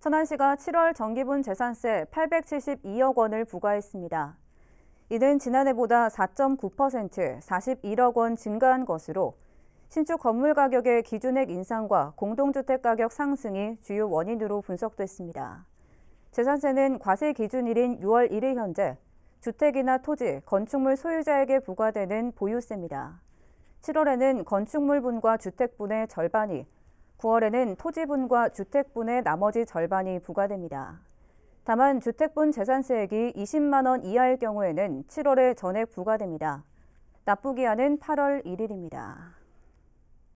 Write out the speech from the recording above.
천안시가 7월 정기분 재산세 872억 원을 부과했습니다. 이는 지난해보다 4.9% 41억 원 증가한 것으로 신축 건물 가격의 기준액 인상과 공동주택 가격 상승이 주요 원인으로 분석됐습니다. 재산세는 과세 기준일인 6월 1일 현재 주택이나 토지, 건축물 소유자에게 부과되는 보유세입니다. 7월에는 건축물분과 주택분의 절반이 9월에는 토지분과 주택분의 나머지 절반이 부과됩니다. 다만 주택분 재산세액이 20만 원 이하일 경우에는 7월에 전액 부과됩니다. 납부기한은 8월 1일입니다.